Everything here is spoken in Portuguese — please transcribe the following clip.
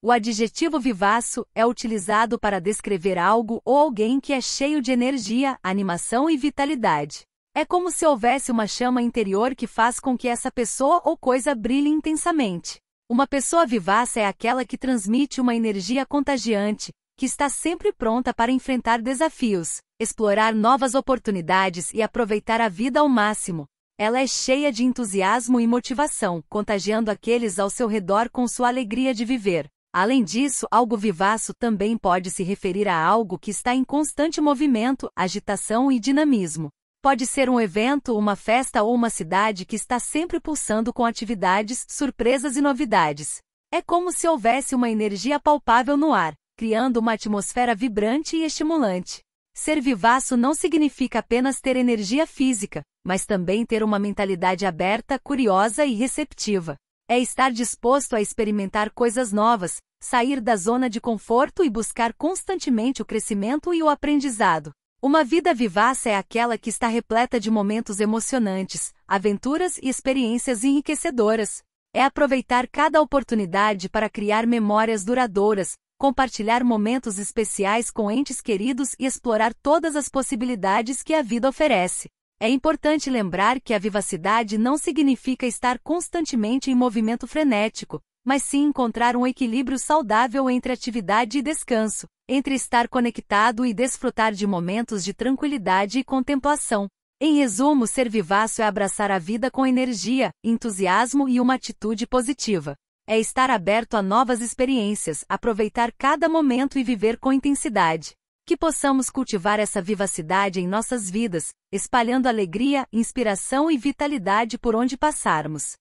O adjetivo vivaço é utilizado para descrever algo ou alguém que é cheio de energia, animação e vitalidade. É como se houvesse uma chama interior que faz com que essa pessoa ou coisa brilhe intensamente. Uma pessoa vivaça é aquela que transmite uma energia contagiante, que está sempre pronta para enfrentar desafios, explorar novas oportunidades e aproveitar a vida ao máximo. Ela é cheia de entusiasmo e motivação, contagiando aqueles ao seu redor com sua alegria de viver. Além disso, algo vivaço também pode se referir a algo que está em constante movimento, agitação e dinamismo. Pode ser um evento, uma festa ou uma cidade que está sempre pulsando com atividades, surpresas e novidades. É como se houvesse uma energia palpável no ar, criando uma atmosfera vibrante e estimulante. Ser vivaço não significa apenas ter energia física, mas também ter uma mentalidade aberta, curiosa e receptiva. É estar disposto a experimentar coisas novas, sair da zona de conforto e buscar constantemente o crescimento e o aprendizado. Uma vida vivaz é aquela que está repleta de momentos emocionantes, aventuras e experiências enriquecedoras. É aproveitar cada oportunidade para criar memórias duradouras, compartilhar momentos especiais com entes queridos e explorar todas as possibilidades que a vida oferece. É importante lembrar que a vivacidade não significa estar constantemente em movimento frenético, mas sim encontrar um equilíbrio saudável entre atividade e descanso, entre estar conectado e desfrutar de momentos de tranquilidade e contemplação. Em resumo, ser vivaço é abraçar a vida com energia, entusiasmo e uma atitude positiva. É estar aberto a novas experiências, aproveitar cada momento e viver com intensidade. Que possamos cultivar essa vivacidade em nossas vidas, espalhando alegria, inspiração e vitalidade por onde passarmos.